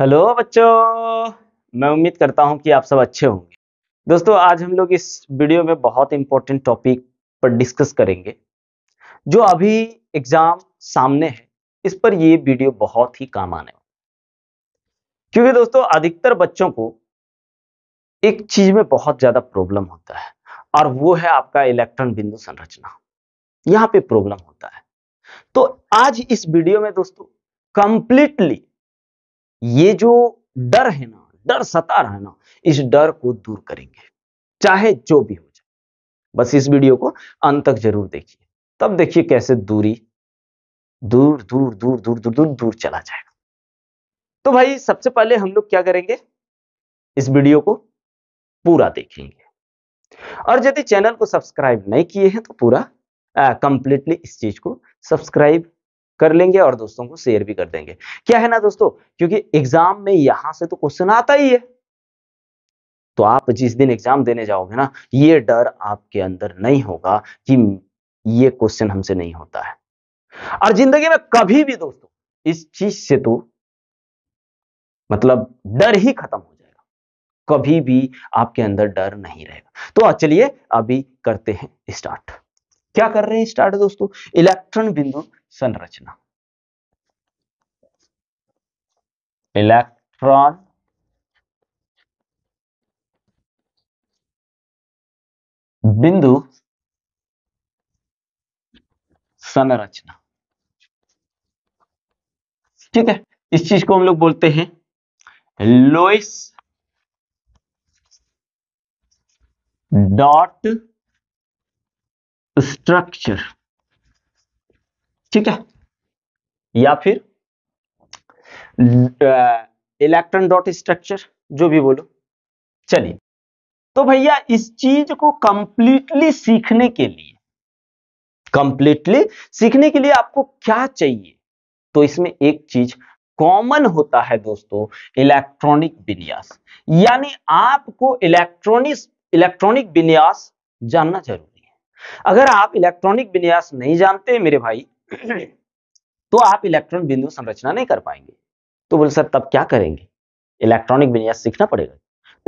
hello बच्चों मैं उम्मीद करता हूं कि आप सब अच्छे होंगे दोस्तों आज हम लोग इस वीडियो में बहुत इंपॉर्टेंट टॉपिक पर डिस्कस करेंगे जो अभी एग्जाम सामने है इस पर ये वीडियो बहुत ही काम आने वाला क्योंकि दोस्तों अधिकतर बच्चों को एक चीज में बहुत ज्यादा प्रॉब्लम होता है और वो है आपका इलेक्ट्रॉन बिंदु संरचना यहाँ पे प्रॉब्लम होता है तो आज इस वीडियो में दोस्तों कंप्लीटली ये जो डर है ना डर सता रहा है ना इस डर को दूर करेंगे चाहे जो भी हो जाए बस इस वीडियो को अंत तक जरूर देखिए तब देखिए कैसे दूरी दूर दूर दूर दूर दूर दूर दूर चला जाएगा तो भाई सबसे पहले हम लोग क्या करेंगे इस वीडियो को पूरा देखेंगे और यदि चैनल को सब्सक्राइब नहीं किए हैं तो पूरा कंप्लीटली इस चीज को सब्सक्राइब कर लेंगे और दोस्तों को शेयर भी कर देंगे क्या है ना दोस्तों क्योंकि एग्जाम में यहां से तो क्वेश्चन आता ही है तो आप जिस दिन एग्जाम देने जाओगे ना ये डर आपके अंदर नहीं होगा कि ये क्वेश्चन हमसे नहीं होता है और जिंदगी में कभी भी दोस्तों इस चीज से तो मतलब डर ही खत्म हो जाएगा कभी भी आपके अंदर डर नहीं रहेगा तो चलिए अभी करते हैं स्टार्ट क्या कर रहे हैं स्टार्ट दोस्तों इलेक्ट्रॉन बिंदु संरचना इलेक्ट्रॉन बिंदु संरचना ठीक है इस चीज को हम लोग बोलते हैं लोइस डॉट स्ट्रक्चर ठीक है या फिर इलेक्ट्रॉन डॉट स्ट्रक्चर जो भी बोलो चलिए तो भैया इस चीज को कंप्लीटली सीखने के लिए कंप्लीटली सीखने के लिए आपको क्या चाहिए तो इसमें एक चीज कॉमन होता है दोस्तों इलेक्ट्रॉनिक विन्यास यानी आपको इलेक्ट्रॉनिक इलेक्ट्रॉनिक विन्यास जानना जरूरी है अगर आप इलेक्ट्रॉनिक विन्यास नहीं जानते मेरे भाई तो आप इलेक्ट्रॉन बिंदु संरचना नहीं कर पाएंगे तो बोले सर तब क्या करेंगे इलेक्ट्रॉनिक विन्यास सीखना पड़ेगा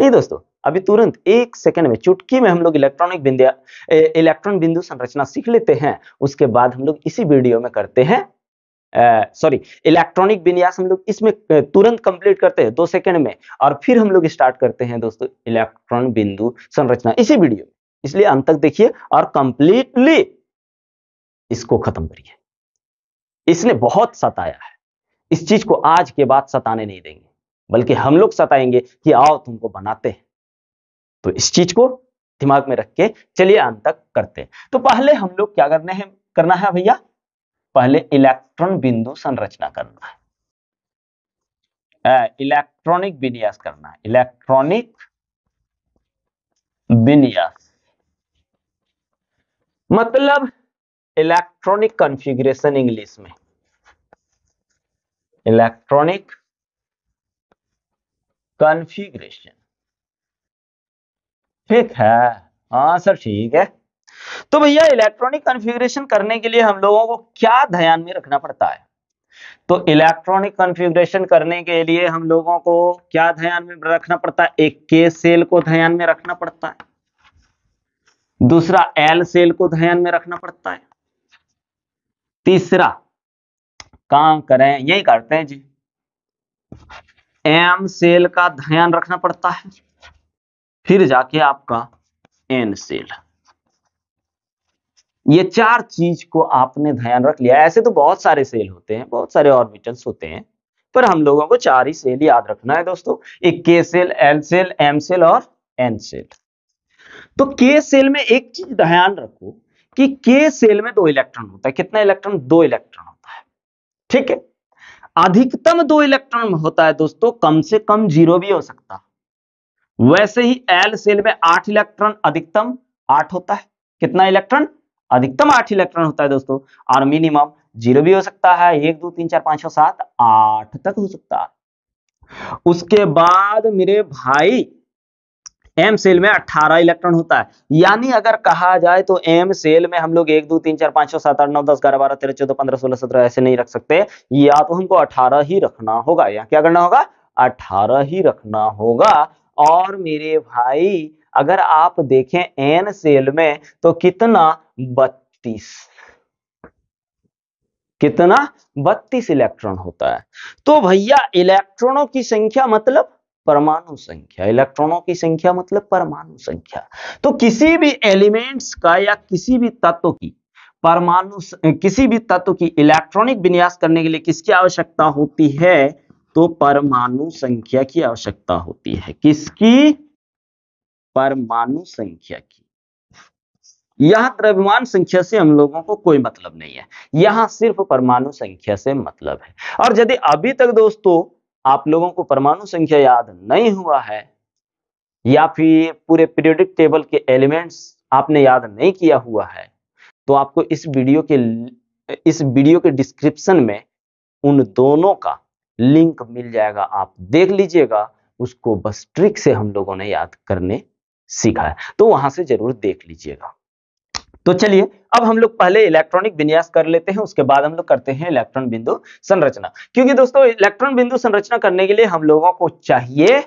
नहीं दोस्तों अभी तुरंत एक सेकंड में चुटकी में हम लोग इलेक्ट्रॉनिक बिंदु इलेक्ट्रॉन बिंदु संरचना सीख लेते हैं उसके बाद हम लोग इसी वीडियो में करते हैं सॉरी इलेक्ट्रॉनिक विन्यास हम लोग इसमें तुरंत कंप्लीट करते हैं दो सेकंड में और फिर हम लोग स्टार्ट करते हैं दोस्तों इलेक्ट्रॉन बिंदु संरचना इसी वीडियो इसलिए अंत तक देखिए और कंप्लीटली इसको खत्म करिए इसने बहुत सताया है इस चीज को आज के बाद सताने नहीं देंगे बल्कि हम लोग सताएंगे कि आओ तुमको बनाते हैं तो इस चीज को दिमाग में रख के चलिए अंत तक करते हैं तो पहले हम लोग क्या करने हैं करना है भैया पहले इलेक्ट्रॉन बिंदु संरचना करना है इलेक्ट्रॉनिक विन्यास करना है इलेक्ट्रॉनिक विन्यास मतलब इलेक्ट्रॉनिक कॉन्फ़िगरेशन इंग्लिश में इलेक्ट्रॉनिक कॉन्फ़िगरेशन ठीक है हाँ सर ठीक है तो भैया इलेक्ट्रॉनिक कॉन्फ़िगरेशन करने के लिए हम लोगों को क्या ध्यान में रखना पड़ता है तो इलेक्ट्रॉनिक कॉन्फ़िगरेशन करने के लिए हम लोगों को क्या ध्यान में रखना पड़ता है एक के सेल को ध्यान में रखना पड़ता है दूसरा एल सेल को ध्यान में रखना पड़ता है तीसरा काम करें यही करते हैं जी एम सेल का ध्यान रखना पड़ता है फिर जाके आपका एन सेल ये चार चीज को आपने ध्यान रख लिया ऐसे तो बहुत सारे सेल होते हैं बहुत सारे ऑर्बिटल्स होते हैं पर हम लोगों को चार ही सेल याद रखना है दोस्तों एक K shell L shell M shell और एन सेल तो के सेल में एक चीज ध्यान रखो कि के सेल में दो इलेक्ट्रॉन होता है कितना इलेक्ट्रॉन दो इलेक्ट्रॉन होता है ठीक है अधिकतम दो इलेक्ट्रॉन होता है दोस्तों कम से कम जीरो भी हो सकता वैसे ही एल सेल में आठ इलेक्ट्रॉन अधिकतम आठ होता है कितना इलेक्ट्रॉन अधिकतम आठ इलेक्ट्रॉन होता है दोस्तों और मिनिमम जीरो भी हो सकता है एक दो तीन चार पांच छह सात आठ तक हो सकता है उसके बाद मेरे भाई एम सेल में 18 इलेक्ट्रॉन होता है यानी अगर कहा जाए तो एम सेल में हम लोग एक दो तीन चार पांच छह सात आठ नौ दस ग्यारह बारह तेरह चौदह पंद्रह सोलह सत्रह ऐसे नहीं रख सकते या तो हमको अठारह ही रखना होगा या क्या करना होगा अठारह ही रखना होगा और मेरे भाई अगर आप देखें एन सेल में तो कितना बत्तीस कितना बत्तीस इलेक्ट्रॉन होता है तो भैया इलेक्ट्रॉनों की संख्या मतलब परमाणु संख्या इलेक्ट्रॉनों की संख्या मतलब परमाणु संख्या तो किसी भी एलिमेंट्स का या किसी भी तत्व की परमाणु किसी भी तत्व की इलेक्ट्रॉनिक विन्यास करने के लिए किसकी आवश्यकता होती है तो परमाणु संख्या की आवश्यकता होती है किसकी परमाणु संख्या की यह द्रव्यमान संख्या से हम लोगों को कोई मतलब नहीं है यहां सिर्फ परमाणु संख्या से मतलब है और यदि अभी तक दोस्तों आप लोगों को परमाणु संख्या याद नहीं हुआ है या फिर पूरे पीरियोडिक टेबल के एलिमेंट्स आपने याद नहीं किया हुआ है तो आपको इस वीडियो के इस वीडियो के डिस्क्रिप्शन में उन दोनों का लिंक मिल जाएगा आप देख लीजिएगा उसको बस ट्रिक से हम लोगों ने याद करने सीखा है तो वहां से जरूर देख लीजिएगा तो चलिए अब हम लोग पहले इलेक्ट्रॉनिक विन्यास कर लेते हैं उसके बाद हम लोग करते हैं इलेक्ट्रॉन बिंदु संरचना क्योंकि दोस्तों इलेक्ट्रॉन बिंदु संरचना करने के लिए हम लोगों को चाहिए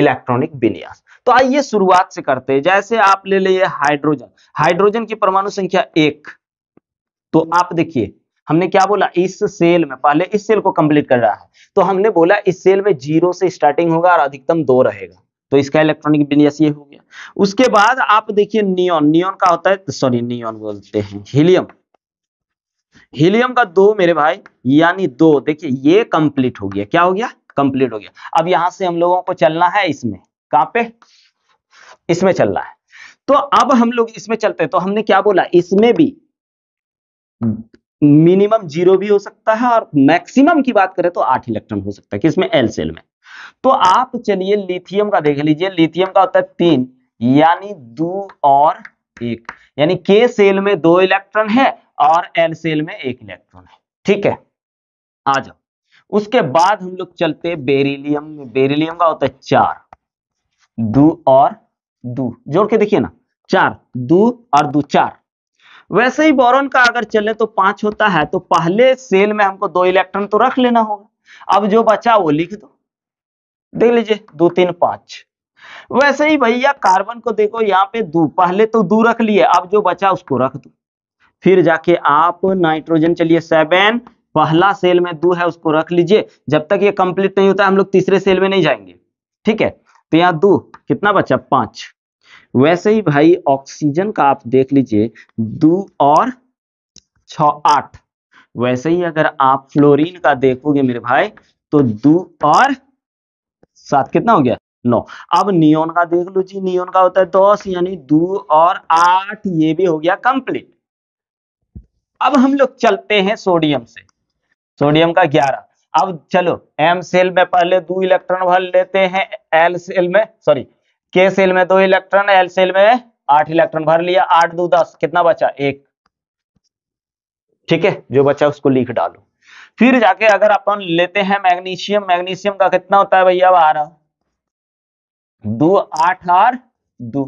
इलेक्ट्रॉनिक विन्यास तो आइए शुरुआत से करते हैं जैसे आप ले लिए हाइड्रोजन हाइड्रोजन की परमाणु संख्या एक तो आप देखिए हमने क्या बोला इस सेल में पहले इस सेल को कंप्लीट कर रहा है तो हमने बोला इस सेल में जीरो से स्टार्टिंग होगा और अधिकतम दो रहेगा तो इसका इलेक्ट्रॉनिक विन्यास ये हो गया उसके बाद आप देखिए नियॉन नियॉन का होता है सॉरी नियॉन बोलते हैं हीलियम हीलियम का दो मेरे भाई यानी दो देखिए ये कंप्लीट हो गया क्या हो गया कंप्लीट हो गया अब यहां से हम लोगों को चलना है इसमें कहां पे इसमें चलना है तो अब हम लोग इसमें चलते हैं तो हमने क्या बोला इसमें भी मिनिमम जीरो भी हो सकता है और मैक्सिमम की बात करें तो आठ इलेक्ट्रॉन हो सकता है किसमें एल सेल में तो आप चलिए लिथियम का देख लीजिए लिथियम का होता है तीन यानी दो और एक यानी के सेल में दो इलेक्ट्रॉन है और एल सेल में एक इलेक्ट्रॉन है ठीक है आ जाओ उसके बाद हम लोग चलते बेरिलियम में बेरिलियम का होता है चार दो और दो जोड़ के देखिए ना चार दो और दो चार वैसे ही बोरोन का अगर चले तो पांच होता है तो पहले सेल में हमको दो इलेक्ट्रॉन तो रख लेना होगा अब जो बचा वो लिख दो देख लीजिए दो तीन पांच वैसे ही भैया कार्बन को देखो यहाँ पे दो पहले तो दो रख लिए अब जो बचा उसको रख दो फिर जाके आप नाइट्रोजन चलिए सेवन पहला सेल में दो है उसको रख लीजिए जब तक ये कंप्लीट नहीं होता हम लोग तीसरे सेल में नहीं जाएंगे ठीक है तो यहाँ दो कितना बचा पांच वैसे ही भाई ऑक्सीजन का आप देख लीजिए दो और छ आठ वैसे ही अगर आप फ्लोरीन का देखोगे मेरे भाई तो दो और सात कितना हो गया नौ अब नियोन का देख लो जी नियोन का होता है दस यानी दो और आठ ये भी हो गया कंप्लीट अब हम लोग चलते हैं सोडियम से सोडियम का ग्यारह अब चलो एम सेल में पहले दो इलेक्ट्रॉन भर लेते हैं एल सेल में सॉरी के सेल में दो इलेक्ट्रॉन एल सेल में आठ इलेक्ट्रॉन भर लिया आठ दो दस कितना बचा एक ठीक है जो बचा उसको लिख डालो फिर जाके अगर अपन लेते हैं मैग्नीशियम मैग्नीशियम का कितना होता है भैया बारह दो आठ आर दो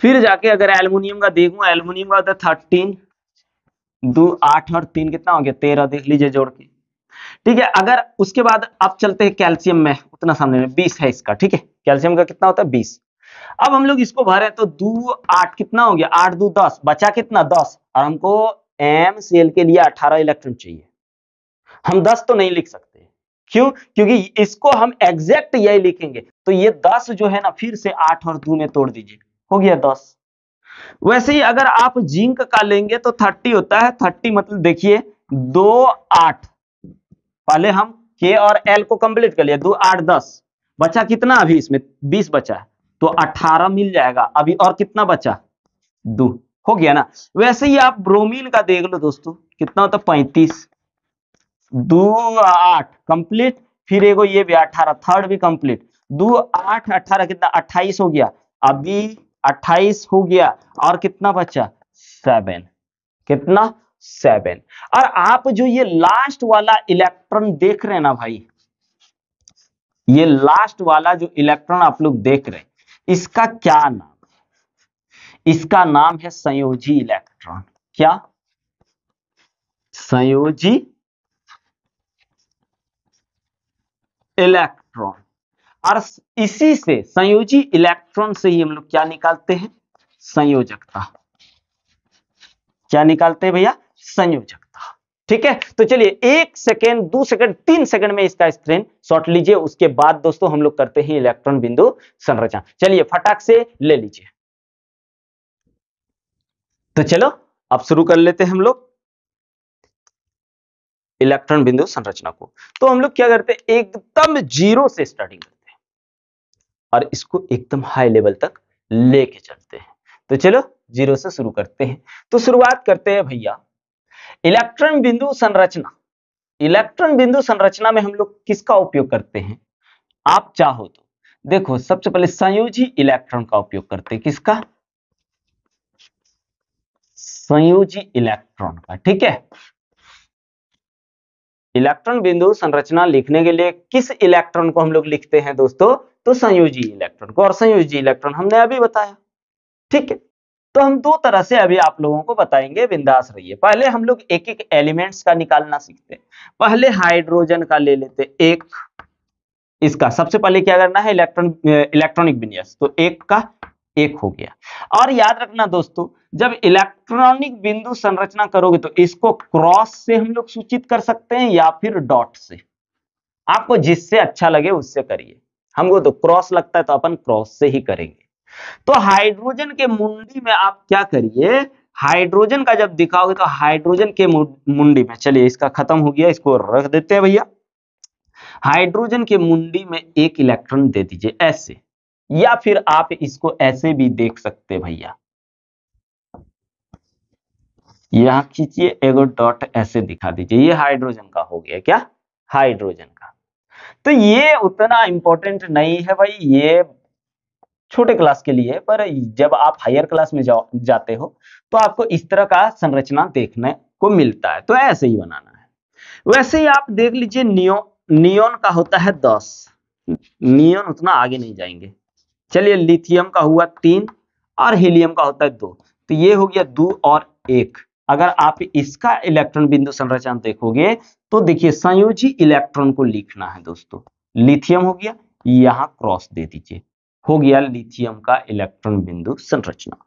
फिर जाके अगर एल्युमिनियम का देखूं एल्युमिनियम का होता है थर्टीन दो आठ और तीन कितना हो गया तेरह देख लीजिए जोड़ के ठीक है अगर उसके बाद अब चलते हैं कैल्शियम में उतना सामने में बीस है इसका ठीक है कैल्शियम का कितना होता है बीस अब हम लोग इसको भरे तो दो आठ कितना हो गया आठ दो दस बचा कितना दस और हमको एम सेल के लिए अठारह इलेक्ट्रॉन चाहिए हम दस तो नहीं लिख सकते क्यों क्योंकि इसको हम एग्जैक्ट यही लिखेंगे तो ये दस जो है ना फिर से आठ और दो में तोड़ दीजिए हो गया दस वैसे ही अगर आप जिंक का लेंगे तो थर्टी होता है थर्टी मतलब देखिए दो आठ पहले हम के और एल को कंप्लीट कर लिया दो आठ दस बचा कितना अभी इसमें बीस बचा है तो अठारह मिल जाएगा अभी और कितना बचा दो हो गया ना वैसे ही आप ब्रोमीन का देख लो दोस्तों कितना होता है पैंतीस दो आठ कंप्लीट फिर एगो ये भी अठारह थर्ड भी कंप्लीट दो आठ अठारह कितना अट्ठाईस हो गया अभी अट्ठाईस हो गया और कितना बचा सेवन कितना सेवन और आप जो ये लास्ट वाला इलेक्ट्रॉन देख रहे हैं ना भाई ये लास्ट वाला जो इलेक्ट्रॉन आप लोग देख रहे हैं इसका क्या नाम है इसका नाम है संयोजी इलेक्ट्रॉन क्या संयोजी इलेक्ट्रॉन और इसी से संयोजी इलेक्ट्रॉन से ही हम लोग क्या निकालते हैं संयोजकता क्या निकालते हैं भैया संयोजकता ठीक है तो चलिए एक सेकेंड दो सेकेंड तीन सेकंड में इसका स्क्रीन शॉर्ट लीजिए उसके बाद दोस्तों हम लोग करते हैं इलेक्ट्रॉन बिंदु संरचना चलिए फटाक से ले लीजिए तो चलो अब शुरू कर लेते हैं हम लोग इलेक्ट्रॉन बिंदु संरचना को तो हम लोग क्या करते हैं एकदम जीरो से स्टार्टिंग करते हैं और इसको एकदम हाई लेवल तक लेके चलते हैं तो चलो जीरो से शुरू करते हैं तो शुरुआत करते हैं भैया इलेक्ट्रॉन बिंदु संरचना इलेक्ट्रॉन बिंदु संरचना में हम लोग किसका उपयोग करते हैं आप चाहो तो देखो सबसे पहले संयोजी इलेक्ट्रॉन का उपयोग करते हैं किसका संयोजी इलेक्ट्रॉन का ठीक है इलेक्ट्रॉन बिंदु संरचना लिखने के लिए किस इलेक्ट्रॉन को हम लोग लिखते हैं दोस्तों तो संयोजी इलेक्ट्रॉन को और संयोजी इलेक्ट्रॉन हमने अभी बताया ठीक है तो हम दो तरह से अभी आप लोगों को बताएंगे बिंदास रहिए पहले हम लोग एक एक एलिमेंट्स का निकालना सीखते हैं पहले हाइड्रोजन का ले लेते एक इसका सबसे पहले क्या करना है इलेक्ट्रॉन इलेक्ट्रॉनिक विन्यास तो एक का एक हो गया और याद रखना दोस्तों जब इलेक्ट्रॉनिक बिंदु संरचना करोगे तो इसको क्रॉस से हम लोग सूचित कर सकते हैं या फिर डॉट से आपको जिससे अच्छा लगे उससे करिए हमको तो क्रॉस लगता है तो अपन क्रॉस से ही करेंगे तो हाइड्रोजन के मुंडी में आप क्या करिए हाइड्रोजन का जब दिखाओगे तो हाइड्रोजन के मुंडी में चलिए इसका खत्म हो गया इसको रख देते हैं भैया हाइड्रोजन के मुंडी में एक इलेक्ट्रॉन दे दीजिए ऐसे या फिर आप इसको ऐसे भी देख सकते भैया यहां खींचिए एगो डॉट ऐसे दिखा दीजिए ये हाइड्रोजन का हो गया क्या हाइड्रोजन का तो ये उतना इंपॉर्टेंट नहीं है भाई ये छोटे क्लास के लिए पर जब आप हायर क्लास में जाओ जाते हो तो आपको इस तरह का संरचना देखने को मिलता है तो ऐसे ही बनाना है वैसे ही आप देख लीजिए नियो नियोन का होता है दस नियोन उतना आगे नहीं जाएंगे चलिए लिथियम का हुआ तीन और हीलियम का होता है दो तो ये हो गया दो और एक अगर आप इसका इलेक्ट्रॉन बिंदु संरचना देखोगे तो देखिए संयोजी इलेक्ट्रॉन को लिखना है दोस्तों लिथियम हो गया यहां क्रॉस दे दीजिए हो गया लिथियम का इलेक्ट्रॉन बिंदु संरचना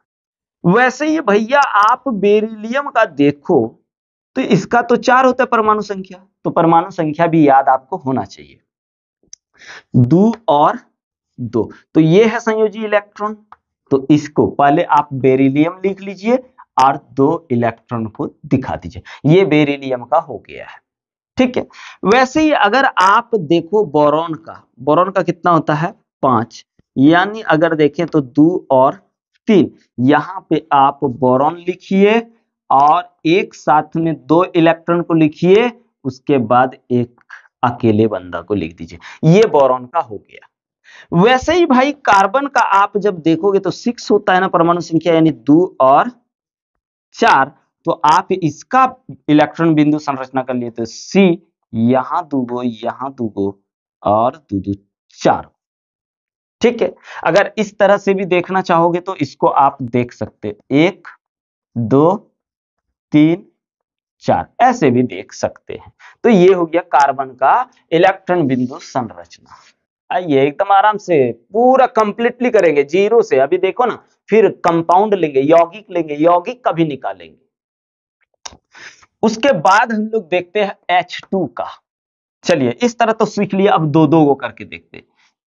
वैसे ही भैया आप बेरिलियम का देखो तो इसका तो चार होता है परमाणु संख्या तो परमाणु संख्या भी याद आपको होना चाहिए दो और दो तो ये है संयोजी इलेक्ट्रॉन तो इसको पहले आप बेरिलियम लिख लीजिए और दो इलेक्ट्रॉन को दिखा दीजिए ये बेरिलियम का हो गया है ठीक है वैसे ही अगर आप देखो बोरॉन का बोरॉन का कितना होता है पांच यानी अगर देखें तो दो और तीन यहां पे आप बोरॉन लिखिए और एक साथ में दो इलेक्ट्रॉन को लिखिए उसके बाद एक अकेले बंदा को लिख दीजिए ये बोरॉन का हो गया वैसे ही भाई कार्बन का आप जब देखोगे तो सिक्स होता है ना परमाणु संख्या यानी दो और चार तो आप इसका इलेक्ट्रॉन बिंदु संरचना कर लिए तो सी यहां दूगो यहां दूगो और दू दू चार ठीक है अगर इस तरह से भी देखना चाहोगे तो इसको आप देख सकते एक दो तीन चार ऐसे भी देख सकते हैं तो ये हो गया कार्बन का इलेक्ट्रॉन बिंदु संरचना आइए एकदम आराम से पूरा कंप्लीटली करेंगे जीरो से अभी देखो ना फिर कंपाउंड लेंगे यौगिक लेंगे यौगिक का भी निकालेंगे उसके बाद हम लोग देखते हैं H2 का चलिए इस तरह तो सीख लिया अब दो दो को करके देखते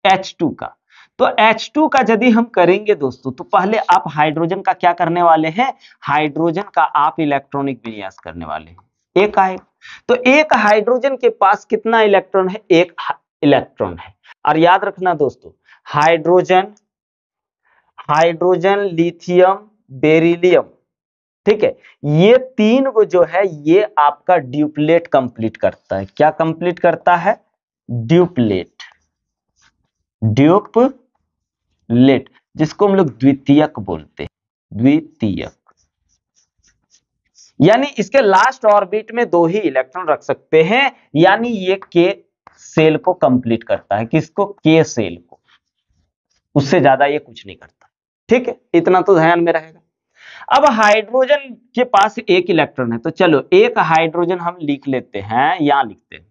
हैं H2 का तो H2 का यदि हम करेंगे दोस्तों तो पहले आप हाइड्रोजन का क्या करने वाले हैं हाइड्रोजन का आप इलेक्ट्रॉनिक विन्यास करने वाले हैं एक आए तो एक हाइड्रोजन के पास कितना इलेक्ट्रॉन है एक इलेक्ट्रॉन है और याद रखना दोस्तों हाइड्रोजन हाइड्रोजन लिथियम बेरिलियम ठीक है ये तीन को जो है ये आपका ड्यूप्लेट कंप्लीट करता है क्या कंप्लीट करता है ड्यूप्लेट ड्यूपलेट जिसको हम लोग द्वितीयक बोलते हैं द्वितीयक यानी इसके लास्ट ऑर्बिट में दो ही इलेक्ट्रॉन रख सकते हैं यानी ये के सेल को कंप्लीट करता है किसको के सेल को उससे ज्यादा ये कुछ नहीं करता ठीक है इतना तो ध्यान में रहेगा अब हाइड्रोजन के पास एक इलेक्ट्रॉन है तो चलो एक हाइड्रोजन हम लिख लेते हैं यहां लिखते हैं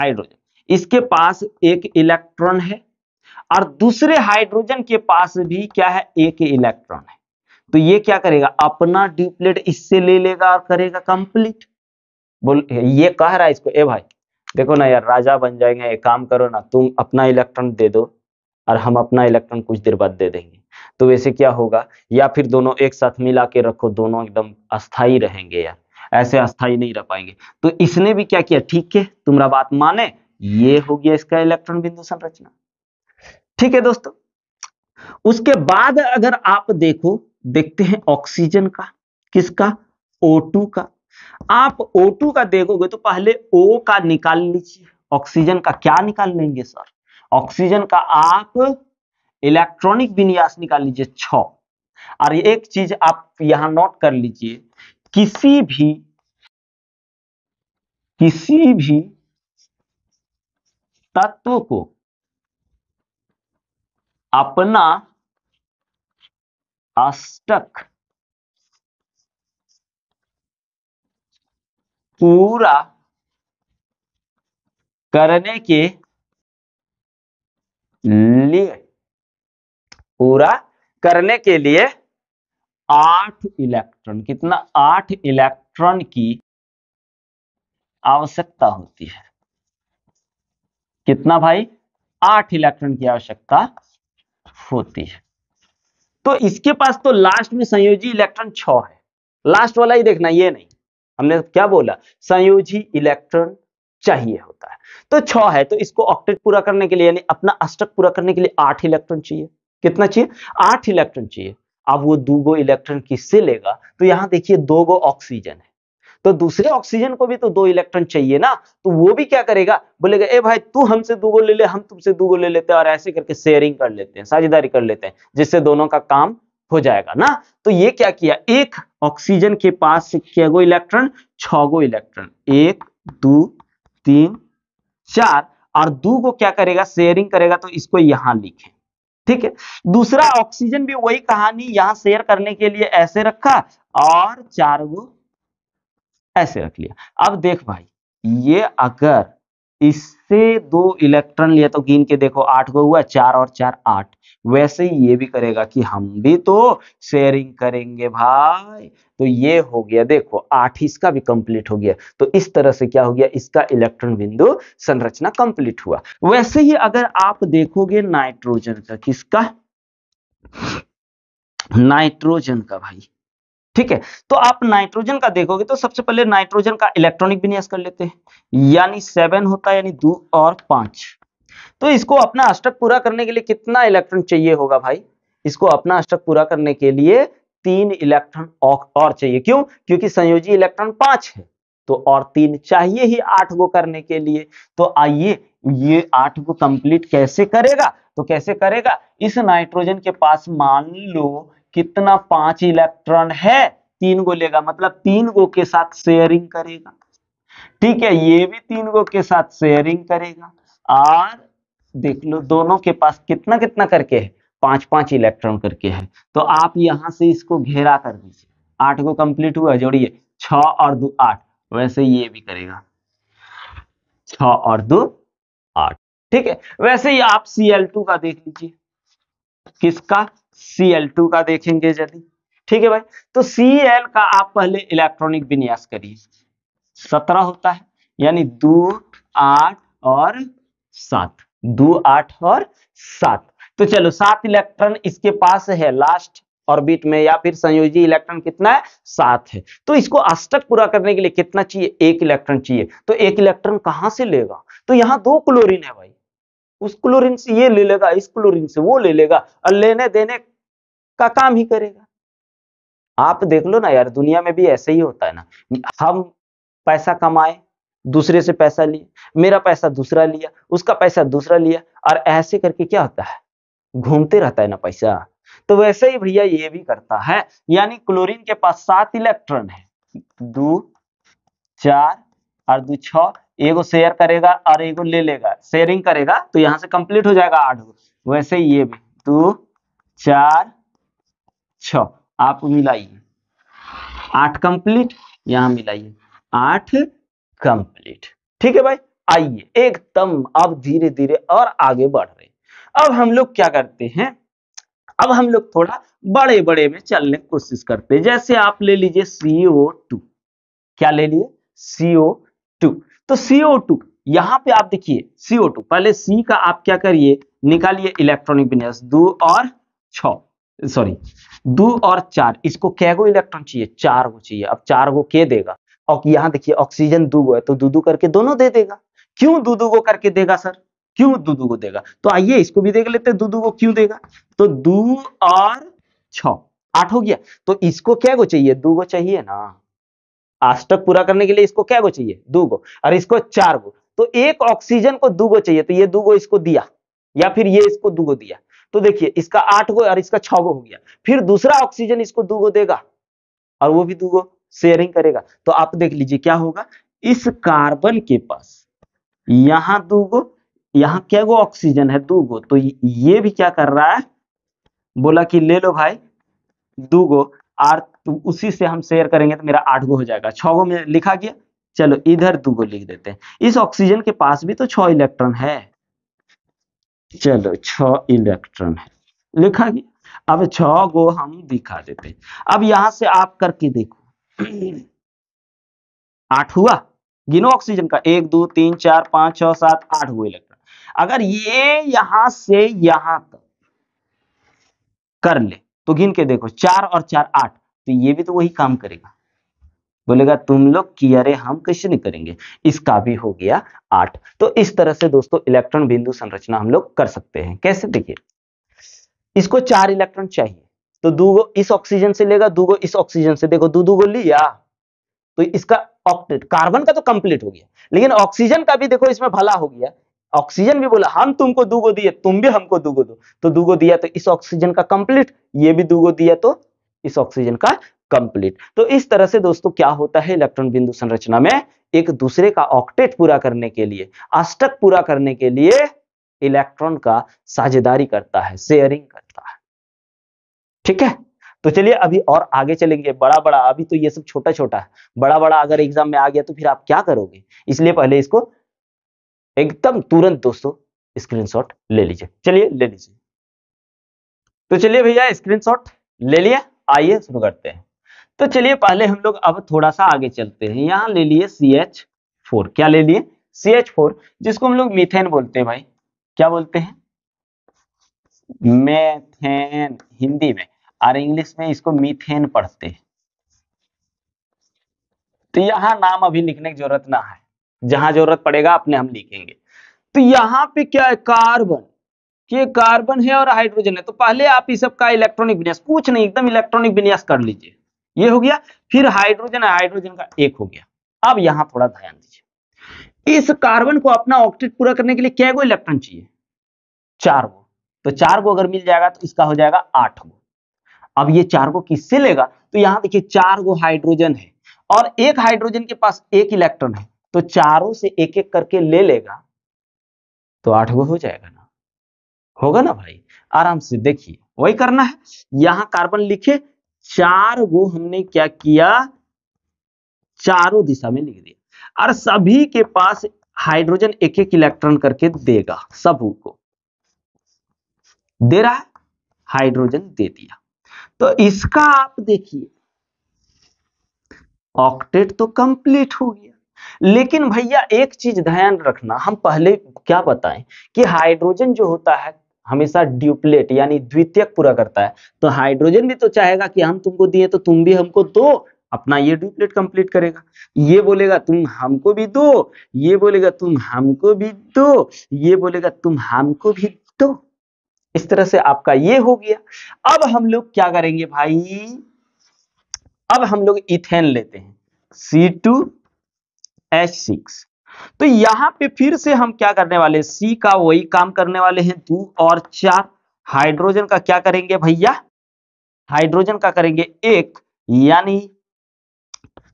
हाइड्रोजन इसके पास एक इलेक्ट्रॉन है और दूसरे हाइड्रोजन के पास भी क्या है एक इलेक्ट्रॉन है तो ये क्या करेगा अपना ड्यूप्लेट इससे ले लेगा और करेगा कंप्लीट बोल ये कह रहा है इसको ए भाई देखो ना यार राजा बन जाएंगे एक काम करो ना तुम अपना इलेक्ट्रॉन दे दो और हम अपना इलेक्ट्रॉन कुछ देर बाद दे देंगे तो वैसे क्या होगा या फिर दोनों एक साथ मिला के रखो दोनों एकदम अस्थाई रहेंगे यार ऐसे अस्थाई नहीं रह पाएंगे तो इसने भी क्या किया ठीक है तुम्हारा बात माने ये हो गया इसका इलेक्ट्रॉन बिंदु संरचना ठीक है दोस्तों उसके बाद अगर आप देखो देखते हैं ऑक्सीजन का किसका O2 का आप O2 का देखोगे तो पहले O का निकाल लीजिए ऑक्सीजन का क्या निकाल लेंगे सर ऑक्सीजन का आप इलेक्ट्रॉनिक विन्यास निकाल लीजिए छ और एक चीज आप यहां नोट कर लीजिए किसी भी किसी भी तत्व को अपना अष्टक पूरा करने के लिए पूरा करने के लिए आठ इलेक्ट्रॉन कितना आठ इलेक्ट्रॉन की आवश्यकता होती है कितना भाई आठ इलेक्ट्रॉन की आवश्यकता होती है तो इसके पास तो लास्ट में संयोजी इलेक्ट्रॉन छ है लास्ट वाला ही देखना ये नहीं हमने क्या बोला संयोजी इलेक्ट्रॉन चाहिए होता है तो छ है तो इसको ऑक्टेट पूरा करने के लिए यानी अपना अष्टक पूरा करने के लिए आठ इलेक्ट्रॉन चाहिए कितना चाहिए आठ इलेक्ट्रॉन चाहिए अब वो दो गो इलेक्ट्रॉन किससे लेगा तो यहां देखिए दो गो ऑक्सीजन है तो दूसरे ऑक्सीजन को भी तो दो इलेक्ट्रॉन चाहिए ना तो वो भी क्या करेगा बोलेगा ए भाई तू हमसे दो गो ले ले हम तुमसे दो गो ले लेते हैं और ऐसे करके शेयरिंग कर लेते हैं साझेदारी कर लेते हैं जिससे दोनों का काम हो जाएगा ना तो ये क्या किया एक ऑक्सीजन के पास से गो इलेक्ट्रॉन गो इलेक्ट्रॉन एक दो तीन चार और दो को क्या करेगा शेयरिंग करेगा तो इसको यहां लिखें ठीक है दूसरा ऑक्सीजन भी वही कहानी यहां शेयर करने के लिए ऐसे रखा और चार गो ऐसे रख लिया अब देख भाई ये अगर इससे दो इलेक्ट्रॉन लिया तो गिन के देखो आठ को हुआ चार और चार आठ वैसे ही ये भी करेगा कि हम भी तो शेयरिंग करेंगे भाई तो ये हो गया देखो आठ इसका भी कंप्लीट हो गया तो इस तरह से क्या हो गया इसका इलेक्ट्रॉन बिंदु संरचना कंप्लीट हुआ वैसे ही अगर आप देखोगे नाइट्रोजन का किसका नाइट्रोजन का भाई ठीक है तो आप नाइट्रोजन का देखोगे तो सबसे पहले नाइट्रोजन का इलेक्ट्रॉनिक विन्यास कर लेते हैं यानी सेवन होता है यानी दो और पांच तो इसको अपना अष्टक पूरा करने के लिए कितना इलेक्ट्रॉन चाहिए होगा भाई इसको अपना अष्टक पूरा करने के लिए तीन इलेक्ट्रॉन और चाहिए क्यों क्योंकि संयोजी इलेक्ट्रॉन पांच है तो और तीन चाहिए ही आठ गो करने के लिए तो आइए ये आठ गो कंप्लीट कैसे करेगा तो कैसे करेगा इस नाइट्रोजन के पास मान लो कितना पांच इलेक्ट्रॉन है तीन गो लेगा मतलब तीन गो के साथ शेयरिंग करेगा ठीक है ये भी तीन गो के साथ शेयरिंग करेगा और देख लो दोनों के पास कितना कितना करके है पांच पांच इलेक्ट्रॉन करके है तो आप यहां से इसको घेरा कर दीजिए आठ को कंप्लीट हुआ जोड़िए छ और दो आठ वैसे ये भी करेगा छ और दो आठ ठीक है वैसे ही आप सी एल टू का देख लीजिए किसका सी एल टू का देखेंगे जल्दी ठीक है भाई तो सी एल का आप पहले इलेक्ट्रॉनिक विन्यास करिए सत्रह होता है यानी दो आठ और सात दो आठ और सात तो चलो सात इलेक्ट्रॉन इसके पास है लास्ट ऑर्बिट में या फिर संयोजी इलेक्ट्रॉन कितना है सात है तो इसको अष्टक पूरा करने के लिए कितना चाहिए एक इलेक्ट्रॉन चाहिए तो एक इलेक्ट्रॉन कहां से लेगा तो यहां दो क्लोरीन है भाई उस क्लोरीन से ये ले लेगा इस क्लोरीन से वो ले लेगा और लेने देने का काम ही करेगा आप देख लो ना यार दुनिया में भी ऐसे ही होता है ना हम पैसा कमाए दूसरे से पैसा लिए मेरा पैसा दूसरा लिया उसका पैसा दूसरा लिया और ऐसे करके क्या होता है घूमते रहता है ना पैसा तो वैसे ही भैया ये भी करता है यानी क्लोरीन के पास सात इलेक्ट्रॉन है दो चार और दो छह एगो शेयर करेगा और एगो ले लेगा शेयरिंग करेगा तो यहां से कंप्लीट हो जाएगा आठ गो वैसे ये भी दो चार छ आप मिलाइए आठ कंप्लीट यहां मिलाइए आठ कंप्लीट ठीक है भाई आइए एकदम अब धीरे धीरे और आगे बढ़ रहे अब हम लोग क्या करते हैं अब हम लोग थोड़ा बड़े बड़े में चलने की कोशिश करते हैं जैसे आप ले लीजिए सीओ टू क्या ले लिए सीओ टू तो सीओ टू यहां पे आप देखिए सीओ टू पहले सी का आप क्या करिए निकालिए इलेक्ट्रॉनिक विन्यास दो और छ सॉरी दो और चार इसको गो इलेक्ट्रॉन चाहिए चार गो चाहिए अब चार गो के देगा और यहाँ देखिए ऑक्सीजन दो गो है तो दो दो करके दोनों दे देगा क्यों दो दो गो करके देगा सर क्यों दो दो गो देगा तो आइए इसको भी देख लेते हैं दो दो गो क्यों देगा तो दो और छ आठ हो गया तो इसको क्या गो चाहिए दो गो चाहिए ना आष्टक पूरा करने के लिए इसको क्या गो चाहिए दो गो और इसको चार गो तो एक ऑक्सीजन को दो गो चाहिए तो ये दो गो इसको दिया या फिर ये इसको दो गो दिया तो देखिए इसका आठ गो और इसका छो हो गया फिर दूसरा ऑक्सीजन इसको दो गो देगा और वो भी दो गो शेयरिंग करेगा तो आप देख लीजिए क्या होगा इस कार्बन के पास यहां दो गो यहां क्या गो ऑक्सीजन है दो गो तो ये भी क्या कर रहा है बोला कि ले लो भाई दो गो और तो उसी से हम शेयर करेंगे तो मेरा आठ गो हो जाएगा छ गो में लिखा गया चलो इधर दो गो लिख देते हैं इस ऑक्सीजन के पास भी तो छ इलेक्ट्रॉन है चलो छ इलेक्ट्रॉन है लिखा गया अब छ गो हम दिखा देते हैं अब यहां से आप करके देखो आठ हुआ गिनो ऑक्सीजन का एक दो तीन चार पांच छह सात आठ हुए इलेक्ट्रॉन अगर ये यहां से यहां तक कर ले तो गिन के देखो चार और चार आठ तो ये भी तो वही काम करेगा बोलेगा तुम लोग किया रे हम कैसे नहीं करेंगे इसका भी हो गया आठ तो इस तरह से दोस्तों इलेक्ट्रॉन बिंदु संरचना हम लोग कर सकते हैं कैसे देखिए इसको चार इलेक्ट्रॉन चाहिए तो दूगो इस ऑक्सीजन से लेगा गो इस ऑक्सीजन से देखो दो दूगो लिया तो इसका ऑक्टेट कार्बन का तो कंप्लीट हो गया लेकिन ऑक्सीजन का भी देखो इसमें भला हो गया ऑक्सीजन भी बोला हम तुमको दूगो दिए तुम भी हमको दूगो दो तो दूगो दिया तो इस ऑक्सीजन का कंप्लीट ये भी दूगो दिया तो इस ऑक्सीजन का कंप्लीट तो इस तरह से दोस्तों क्या होता है इलेक्ट्रॉन बिंदु संरचना में एक दूसरे का ऑक्टेट पूरा करने के लिए अष्टक पूरा करने के लिए इलेक्ट्रॉन का साझेदारी करता है शेयरिंग करता है ठीक है तो चलिए अभी और आगे चलेंगे बड़ा बड़ा अभी तो ये सब छोटा छोटा है बड़ा बड़ा अगर एग्जाम में आ गया तो फिर आप क्या करोगे इसलिए पहले इसको एकदम तुरंत दोस्तों स्क्रीनशॉट ले लीजिए चलिए ले लीजिए तो चलिए भैया स्क्रीनशॉट ले लिया आइए शुरू करते हैं तो चलिए पहले हम लोग अब थोड़ा सा आगे चलते हैं यहाँ ले लिए सी एच फोर क्या ले लिए सी एच फोर जिसको हम लोग मिथेन बोलते हैं भाई क्या बोलते हैं मेथेन हिंदी में और इंग्लिश में इसको मिथेन पढ़ते हैं तो यहां नाम अभी लिखने की जरूरत ना है जहां जरूरत पड़ेगा अपने हम लिखेंगे तो यहां पे क्या है कार्बन कि ये कार्बन है और हाइड्रोजन है तो पहले आप इस सबका इलेक्ट्रॉनिक विन्यास कुछ नहीं एकदम इलेक्ट्रॉनिक विन्यास कर लीजिए ये हो गया फिर हाइड्रोजन हाइड्रोजन का एक हो गया अब यहां थोड़ा ध्यान दीजिए इस कार्बन को अपना ऑक्टेट पूरा करने के लिए क्या गो इलेक्ट्रॉन चाहिए चार गो तो चार गो अगर मिल जाएगा तो इसका हो जाएगा आठ गो अब ये चार गो किससे लेगा तो यहां देखिए चार गो हाइड्रोजन है और एक हाइड्रोजन के पास एक इलेक्ट्रॉन है तो चारों से एक एक करके ले लेगा तो आठ गो हो जाएगा होगा ना भाई आराम से देखिए वही करना है यहां कार्बन लिखे चार वो हमने क्या किया चारों दिशा में लिख दिया और सभी के पास हाइड्रोजन एक एक इलेक्ट्रॉन करके देगा सब को दे रहा है हाइड्रोजन दे दिया तो इसका आप देखिए ऑक्टेट तो कंप्लीट हो गया लेकिन भैया एक चीज ध्यान रखना हम पहले क्या बताएं कि हाइड्रोजन जो होता है हमेशा ड्यूप्लेट यानी द्वितीयक पूरा करता है तो हाइड्रोजन भी तो चाहेगा कि हम तुमको दिए तो तुम भी हमको दो अपना ये ड्यूप्लेट कंप्लीट करेगा ये बोलेगा तुम हमको भी दो ये बोलेगा तुम हमको भी दो ये बोलेगा तुम हमको भी दो इस तरह से आपका ये हो गया अब हम लोग क्या करेंगे भाई अब हम लोग इथेन लेते हैं सी टू एच सिक्स तो यहां पे फिर से हम क्या करने वाले सी का वही काम करने वाले हैं दो और चार हाइड्रोजन का क्या करेंगे भैया हाइड्रोजन का करेंगे एक यानी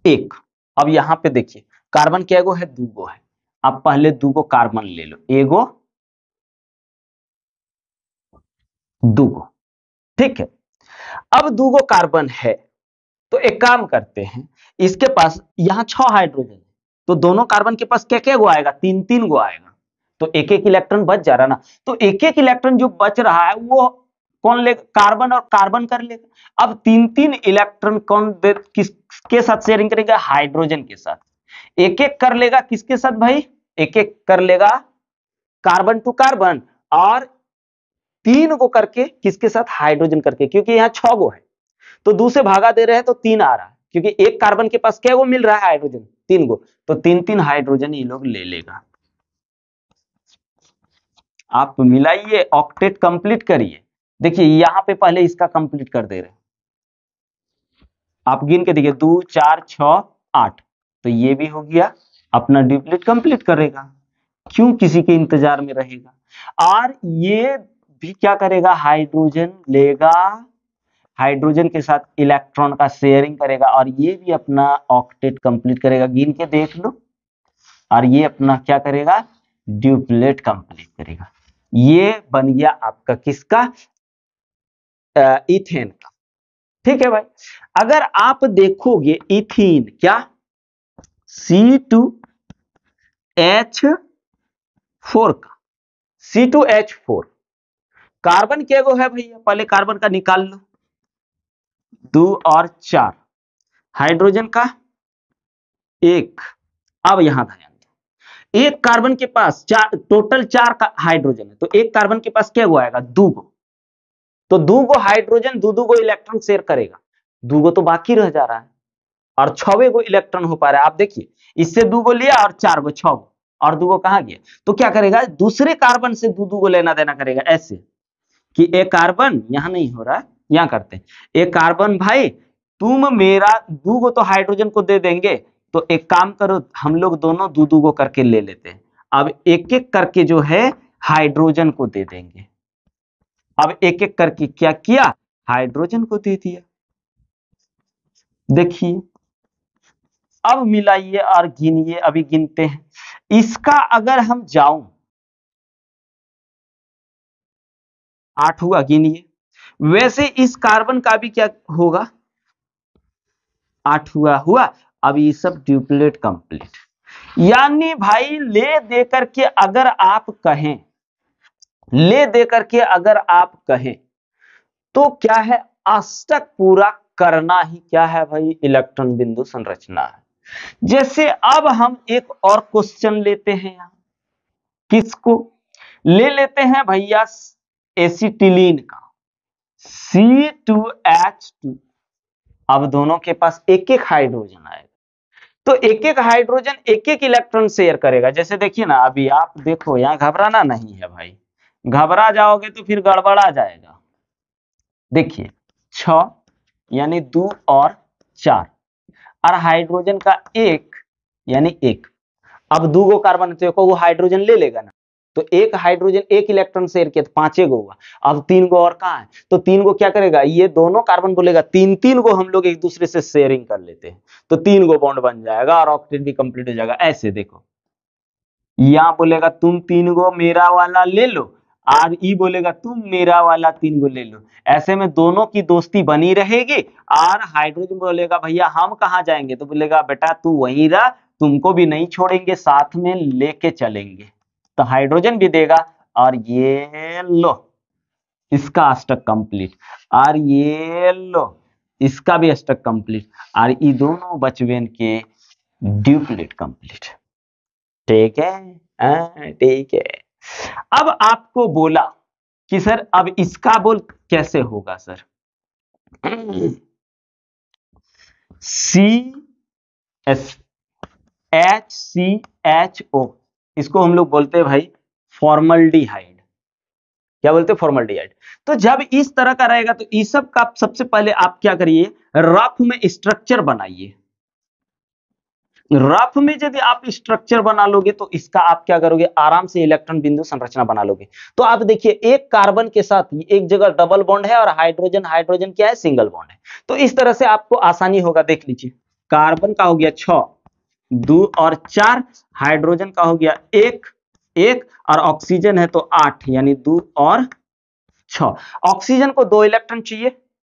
एक अब यहां पे देखिए कार्बन क्या गो है दो गो है आप पहले दो गो कार्बन ले लो एगो दो गो ठीक है अब दो गो कार्बन है तो एक काम करते हैं इसके पास यहां छ हाइड्रोजन तो दोनों कार्बन के पास क्या क्या गो आएगा तीन तीन गो आएगा तो एक एक इलेक्ट्रॉन बच जा रहा ना तो एक एक इलेक्ट्रॉन जो बच रहा है वो कौन ले कार्बन और कार्बन कर लेगा अब तीन तीन इलेक्ट्रॉन कौन किसके साथ शेयरिंग करेगा हाइड्रोजन के साथ एक एक कर लेगा किसके साथ भाई एक एक कर लेगा कार्बन टू कार्बन और तीन को करके किसके साथ हाइड्रोजन करके क्योंकि यहां छो है तो दूसरे भागा दे रहे हैं तो तीन आ रहा है क्योंकि एक कार्बन के पास क्या वो मिल रहा है हाइड्रोजन तीन गो तो तीन तीन हाइड्रोजन ये लोग ले लेगा आप मिलाइए ऑक्टेट कंप्लीट करिए देखिए यहां पे पहले इसका कंप्लीट कर दे रहे आप गिन के देखिए दो चार छ आठ तो ये भी हो गया अपना ड्यूप्लेट कंप्लीट करेगा क्यों किसी के इंतजार में रहेगा और ये भी क्या करेगा हाइड्रोजन लेगा हाइड्रोजन के साथ इलेक्ट्रॉन का शेयरिंग करेगा और ये भी अपना ऑक्टेट कंप्लीट करेगा गिन के देख लो और ये अपना क्या करेगा ड्यूप्लेट कंप्लीट करेगा ये बन गया आपका किसका इथेन का ठीक है भाई अगर आप देखोगे इथीन क्या सी टू एच फोर का C two H four carbon क्या गो है भैया पहले कार्बन का निकाल लो दो और चार हाइड्रोजन का एक अब यहां ध्यान एक कार्बन के पास चार टोटल चार का हाइड्रोजन है तो एक कार्बन के पास क्या आएगा दो गो तो दो गो हाइड्रोजन दो दो गो इलेक्ट्रॉन शेयर करेगा दो गो तो बाकी रह जा रहा है और छवे गो इलेक्ट्रॉन हो पा रहा है आप देखिए इससे दो गो लिया और चार गो छो और दो गो कहा गया तो क्या करेगा दूसरे कार्बन से दो दो गो लेना देना करेगा ऐसे कि एक कार्बन यहां नहीं हो रहा है यहां करते हैं एक कार्बन भाई तुम मेरा दू गो तो हाइड्रोजन को दे देंगे तो एक काम करो हम लोग दोनों दू दू गो करके ले लेते हैं अब एक एक करके जो है हाइड्रोजन को दे देंगे अब एक एक करके क्या किया हाइड्रोजन को दे दिया देखिए अब मिलाइए और गिनिए अभी गिनते हैं इसका अगर हम जाऊं आठ हुआ गिनिए वैसे इस कार्बन का भी क्या होगा आठ हुआ हुआ अब ये सब ड्यूप्लेट कंप्लीट यानी भाई ले देकर के अगर आप कहें ले देकर के अगर आप कहें तो क्या है अष्टक पूरा करना ही क्या है भाई इलेक्ट्रॉन बिंदु संरचना है जैसे अब हम एक और क्वेश्चन लेते हैं यहां किसको ले लेते हैं भैया एसिटिलीन का सी टू एच टू अब दोनों के पास एक एक हाइड्रोजन आएगा तो एक एक हाइड्रोजन एक एक इलेक्ट्रॉन शेयर करेगा जैसे देखिए ना अभी आप देखो यहां घबराना नहीं है भाई घबरा जाओगे तो फिर गड़बड़ा जाएगा देखिए छ यानी दो और चार और हाइड्रोजन का एक यानी एक अब दो गो कार्बन तो वो हाइड्रोजन ले लेगा ना तो एक हाइड्रोजन एक इलेक्ट्रॉन शेयर किया तो पांचे गो हुआ अब तीन गो और कहा है तो तीन गो क्या करेगा ये दोनों कार्बन बोलेगा तीन तीन गो हम लोग एक दूसरे से शेयरिंग कर लेते हैं तो तीन गो बॉन्ड बन जाएगा और ऑक्सीजन भी कंप्लीट हो जाएगा ऐसे देखो यहां बोलेगा तुम तीन गो मेरा वाला ले लो और ई बोलेगा तुम मेरा वाला तीन गो ले लो ऐसे में दोनों की दोस्ती बनी रहेगी और हाइड्रोजन बोलेगा भैया हम कहाँ जाएंगे तो बोलेगा बेटा तू वहीं रहा तुमको भी नहीं छोड़ेंगे साथ में लेके चलेंगे तो हाइड्रोजन भी देगा और ये लो इसका स्टक कंप्लीट और ये लो इसका भी अस्टक कंप्लीट और ये दोनों बचवेन के ड्यूप्लेट कंप्लीट ठीक है हाँ, ठीक है अब आपको बोला कि सर अब इसका बोल कैसे होगा sir C S H C H O इसको हम लोग बोलते हैं भाई फॉर्मल्डिहाइड क्या बोलते हैं फॉर्मल्डिहाइड तो जब इस तरह का रहेगा तो इस सब का सबसे पहले आप क्या करिए रफ में स्ट्रक्चर बनाइए रफ में यदि आप स्ट्रक्चर बना लोगे तो इसका आप क्या करोगे आराम से इलेक्ट्रॉन बिंदु संरचना बना लोगे तो आप देखिए एक कार्बन के साथ एक जगह डबल बॉन्ड है और हाइड्रोजन हाइड्रोजन क्या है सिंगल बॉन्ड है तो इस तरह से आपको आसानी होगा देख लीजिए कार्बन का हो गया छ दो और चार हाइड्रोजन का हो गया एक एक और ऑक्सीजन है तो आठ यानी दो और छ ऑक्सीजन को दो इलेक्ट्रॉन चाहिए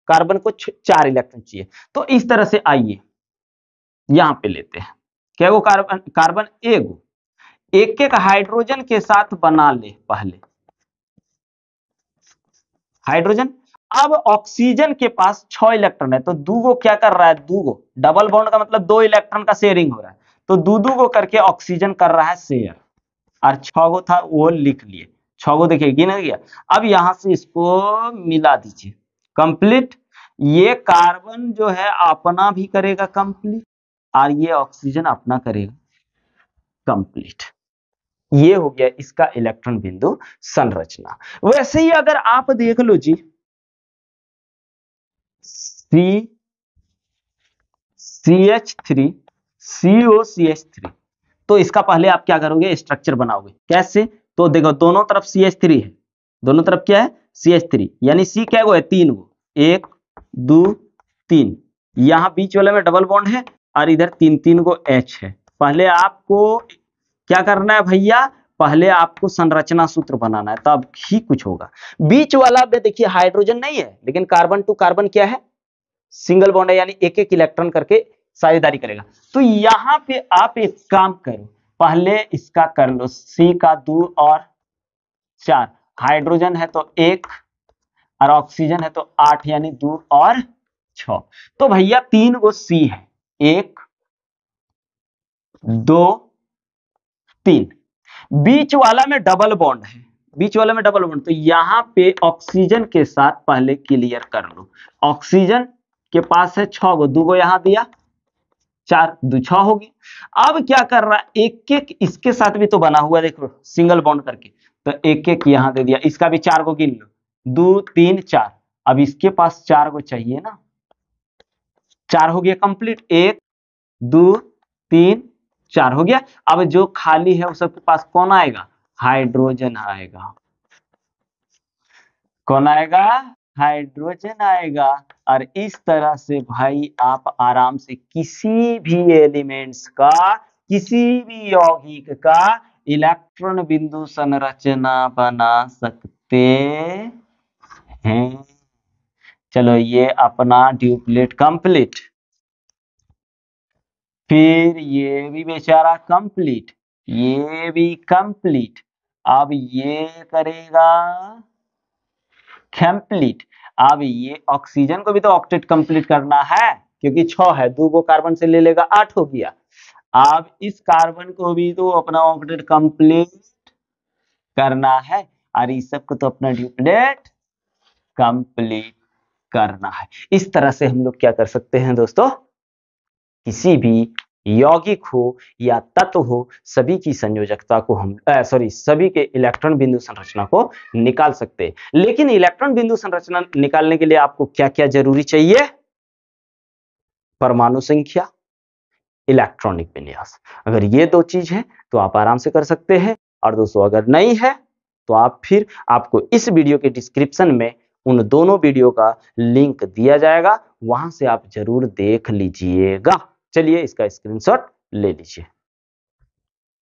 कार्बन को चार इलेक्ट्रॉन चाहिए तो इस तरह से आइए यहां पे लेते हैं क्या वो कार्बन कार्बन एक एक एक हाइड्रोजन के साथ बना ले पहले हाइड्रोजन अब ऑक्सीजन के पास छह इलेक्ट्रॉन है तो दो गो क्या कर रहा है दो गो डबल बॉन्ड का मतलब दो इलेक्ट्रॉन का शेयरिंग हो रहा है तो दो दू गो करके ऑक्सीजन कर रहा है शेयर और छ गो था वो लिख लिए छ गो देखिए गिन गया अब यहां से इसको मिला दीजिए कंप्लीट ये कार्बन जो है अपना भी करेगा कंप्लीट और ये ऑक्सीजन अपना करेगा कंप्लीट ये हो गया इसका इलेक्ट्रॉन बिंदु संरचना वैसे ही अगर आप देख लो जी C C H three CO C H three तो इसका पहले आप क्या करोगे स्ट्रक्चर बनाओगे कैसे तो देखो दोनों तरफ सी एच थ्री है दोनों तरफ क्या है सी एच थ्री यानी सी क्या गो है तीन गो एक दो तीन यहां बीच वाले में डबल बॉन्ड है और इधर तीन तीन को एच है पहले आपको क्या करना है भैया पहले आपको संरचना सूत्र बनाना है तब ही कुछ होगा बीच वाला में देखिए हाइड्रोजन नहीं है लेकिन कार्बन टू कार्बन क्या है सिंगल बॉन्ड है यानी एक एक इलेक्ट्रॉन करके साझेदारी करेगा तो यहां पे आप एक काम करो पहले इसका कर लो सी का दो और चार हाइड्रोजन है तो एक और ऑक्सीजन है तो आठ यानी दो और छ तो भैया तीन वो सी है एक दो तीन बीच वाला में डबल बॉन्ड है बीच वाला में डबल बॉन्ड तो यहां पे ऑक्सीजन के साथ पहले क्लियर कर लो ऑक्सीजन के पास है छो दो यहां दिया चार दो छ हो अब क्या कर रहा है एक एक इसके साथ भी तो बना हुआ देखो सिंगल बॉन्ड करके तो एक एक यहां दे दिया इसका भी चार को गिन लो दो तीन चार अब इसके पास चार को चाहिए ना चार हो गया कंप्लीट एक दो तीन चार हो गया अब जो खाली है उस सबके पास कौन आएगा हाइड्रोजन आएगा कौन आएगा हाइड्रोजन आएगा और इस तरह से भाई आप आराम से किसी भी एलिमेंट्स का किसी भी यौगिक का इलेक्ट्रॉन बिंदु संरचना बना सकते हैं चलो ये अपना ड्यूप्लेट कंप्लीट फिर ये भी बेचारा कंप्लीट ये भी कंप्लीट अब ये करेगा कंप्लीट अब ये ऑक्सीजन को भी तो ऑक्टेट कंप्लीट करना है क्योंकि छ है दो को कार्बन से ले लेगा आठ हो गया अब इस कार्बन को भी तो अपना ऑक्टेट कंप्लीट करना है और इस सब को तो अपना ड्यूप्लेट कंप्लीट करना है इस तरह से हम लोग क्या कर सकते हैं दोस्तों किसी भी यौगिक हो या तत्व हो सभी की संयोजकता को हम सॉरी सभी के इलेक्ट्रॉन बिंदु संरचना को निकाल सकते हैं लेकिन इलेक्ट्रॉन बिंदु संरचना निकालने के लिए आपको क्या क्या जरूरी चाहिए परमाणु संख्या इलेक्ट्रॉनिक विन्यास अगर ये दो चीज है तो आप आराम से कर सकते हैं और दोस्तों अगर नहीं है तो आप फिर आपको इस वीडियो के डिस्क्रिप्शन में उन दोनों वीडियो का लिंक दिया जाएगा वहां से आप जरूर देख लीजिएगा चलिए इसका स्क्रीनशॉट ले लीजिए